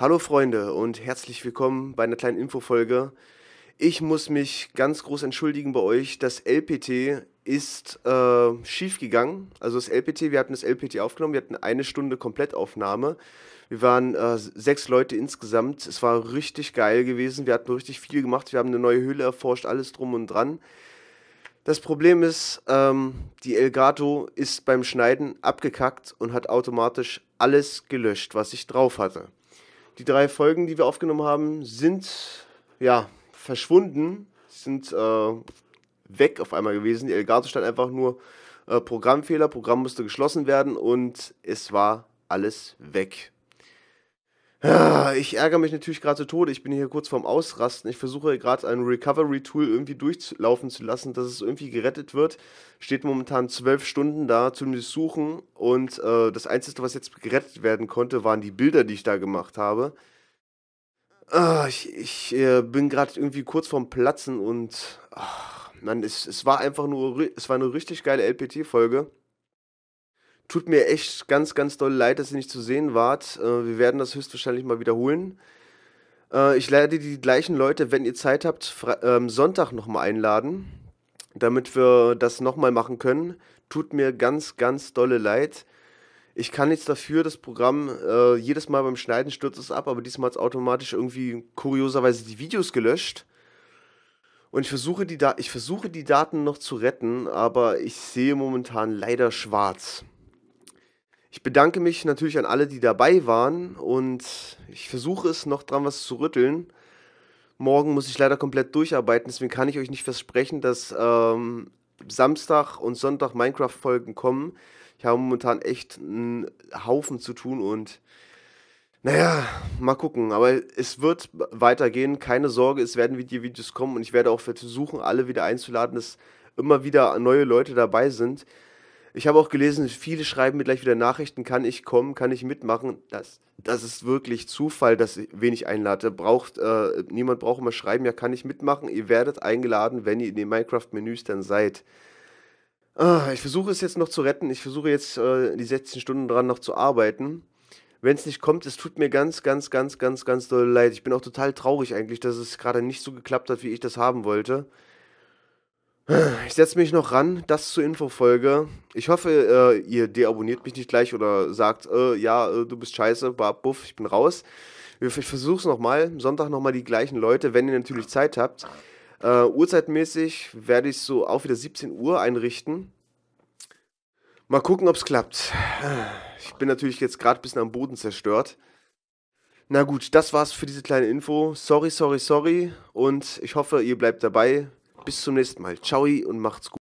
Hallo Freunde und herzlich willkommen bei einer kleinen Infofolge. Ich muss mich ganz groß entschuldigen bei euch. Das LPT ist äh, schief gegangen. Also das LPT, wir hatten das LPT aufgenommen, wir hatten eine Stunde Komplettaufnahme. Wir waren äh, sechs Leute insgesamt. Es war richtig geil gewesen. Wir hatten richtig viel gemacht. Wir haben eine neue Höhle erforscht, alles drum und dran. Das Problem ist, ähm, die Elgato ist beim Schneiden abgekackt und hat automatisch alles gelöscht, was ich drauf hatte. Die drei Folgen, die wir aufgenommen haben, sind ja verschwunden, sind äh, weg auf einmal gewesen. Die Elgato stand einfach nur äh, Programmfehler, Programm musste geschlossen werden und es war alles weg. Ah, ich ärgere mich natürlich gerade zu Tode. Ich bin hier kurz vorm Ausrasten. Ich versuche gerade ein Recovery-Tool irgendwie durchlaufen zu lassen, dass es irgendwie gerettet wird. Steht momentan zwölf Stunden da zum Suchen. und äh, das Einzige, was jetzt gerettet werden konnte, waren die Bilder, die ich da gemacht habe. Äh, ich, ich äh, bin gerade irgendwie kurz vorm Platzen und ach, Mann, es, es war einfach nur, es war eine richtig geile LPT-Folge. Tut mir echt ganz, ganz doll leid, dass ihr nicht zu sehen wart. Äh, wir werden das höchstwahrscheinlich mal wiederholen. Äh, ich werde die gleichen Leute, wenn ihr Zeit habt, Fre ähm, Sonntag nochmal einladen, damit wir das nochmal machen können. Tut mir ganz, ganz dolle leid. Ich kann nichts dafür, das Programm, äh, jedes Mal beim Schneiden stürzt es ab, aber diesmal hat es automatisch irgendwie kurioserweise die Videos gelöscht. Und ich versuche, die ich versuche die Daten noch zu retten, aber ich sehe momentan leider schwarz. Ich bedanke mich natürlich an alle, die dabei waren und ich versuche es noch dran, was zu rütteln. Morgen muss ich leider komplett durcharbeiten, deswegen kann ich euch nicht versprechen, dass ähm, Samstag und Sonntag Minecraft-Folgen kommen. Ich habe momentan echt einen Haufen zu tun und naja, mal gucken. Aber es wird weitergehen. Keine Sorge, es werden wieder Videos kommen und ich werde auch versuchen, alle wieder einzuladen, dass immer wieder neue Leute dabei sind. Ich habe auch gelesen, viele schreiben mir gleich wieder Nachrichten, kann ich kommen, kann ich mitmachen. Das, das ist wirklich Zufall, dass ich wenig einlade. Braucht, äh, niemand braucht immer schreiben, ja, kann ich mitmachen. Ihr werdet eingeladen, wenn ihr in den Minecraft-Menüs dann seid. Ah, ich versuche es jetzt noch zu retten. Ich versuche jetzt äh, die 16 Stunden dran noch zu arbeiten. Wenn es nicht kommt, es tut mir ganz, ganz, ganz, ganz, ganz doll leid. Ich bin auch total traurig eigentlich, dass es gerade nicht so geklappt hat, wie ich das haben wollte. Ich setze mich noch ran, das zur Infofolge. Ich hoffe, äh, ihr deabonniert mich nicht gleich oder sagt, äh, ja, äh, du bist scheiße, bab, buff, ich bin raus. Ich versuche es nochmal, Sonntag nochmal die gleichen Leute, wenn ihr natürlich Zeit habt. Äh, uhrzeitmäßig werde ich so auch wieder 17 Uhr einrichten. Mal gucken, ob es klappt. Ich bin natürlich jetzt gerade ein bisschen am Boden zerstört. Na gut, das war's für diese kleine Info. Sorry, sorry, sorry. Und ich hoffe, ihr bleibt dabei bis zum nächsten Mal. Ciao und macht's gut.